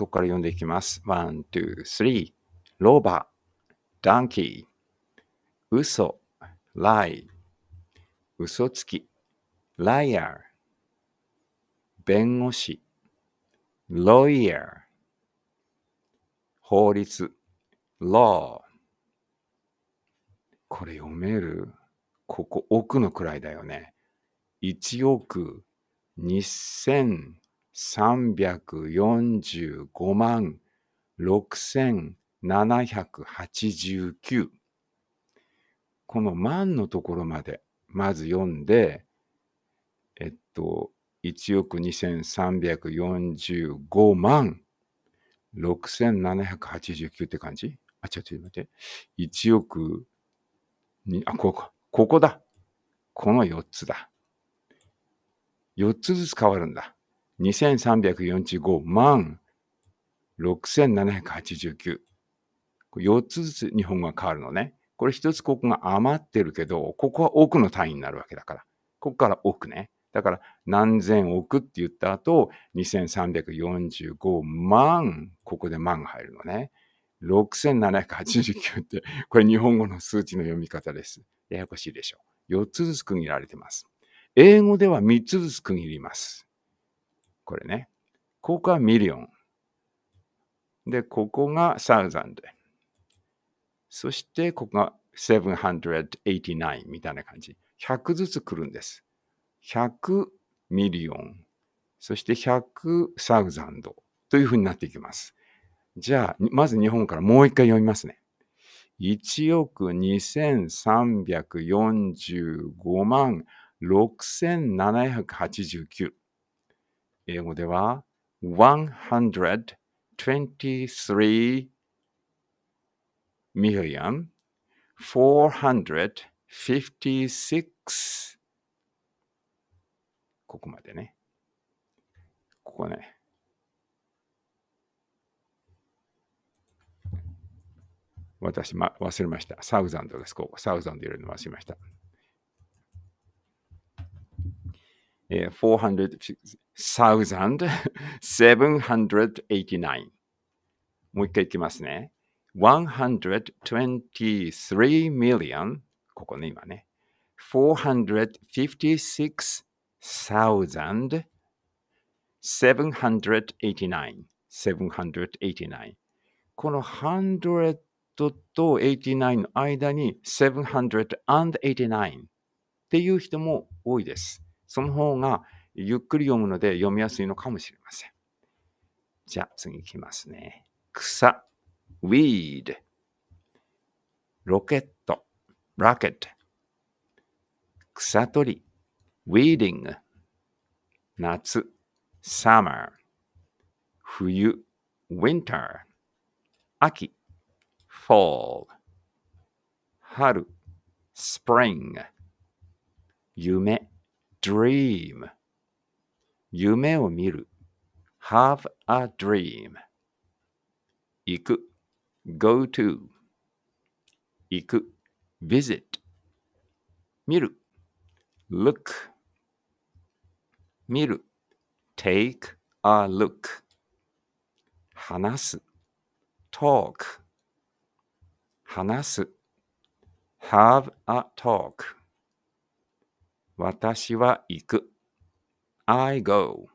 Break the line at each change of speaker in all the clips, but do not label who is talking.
ここから読んでいきます。スリー。ローバ、ー、ダンキー、嘘、ライ、嘘つき、ライアー、弁護士、ロイヤー、法律、law。これ読めるここ奥の位だよね。1億2000 345万6789この万のところまでまず読んでえっと1億2345万6789って感じあ、ちょっと待って。1億に、あ、ここ、ここだ。この4つだ。4つずつ変わるんだ。2345万6789。4つずつ日本語が変わるのね。これ1つここが余ってるけど、ここは億の単位になるわけだから。ここから億ね。だから何千億って言った後、2345万、ここで万が入るのね。6789って、これ日本語の数値の読み方です。ややこしいでしょう。4つずつ区切られてます。英語では3つずつ区切ります。これね。ここがミリオン。で、ここがサウザンド。そして、ここが789みたいな感じ。100ずつ来るんです。100ミリオン。そして100サウザンドというふうになっていきます。じゃあ、まず日本からもう一回読みますね。1億2345万6789。英語では123 million 456ここまでね。ここね。私、ま、忘れました。サウザンドです。ここ。サウザンド入れるの忘れました。400,789もう一回いきますね。123 million ここね、今ね。456,789 789この100と89の間に789っていう人も多いです。その方がゆっくり読むので読みやすいのかもしれません。じゃあ次いきますね。草、weed、ロケット、ラケット、草取り、weeding、夏、summer、冬、winter、秋、fall、春、spring、夢、dream. 夢を見る。have a dream. 行く。go to. 行く。visit. 見る。look. 見る。take a look. 話す。talk. 話す。have a talk. 私は行く。I go.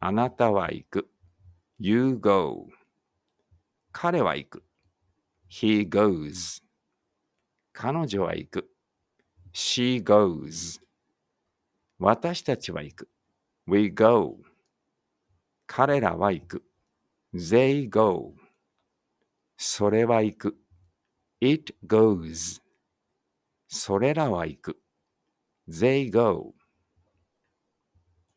あなたは行く。You go. 彼は行く。He goes. 彼女は行く。She goes. 私たちは行く。We go. 彼らは行く。They go. それは行く。It goes. それらは行く。they go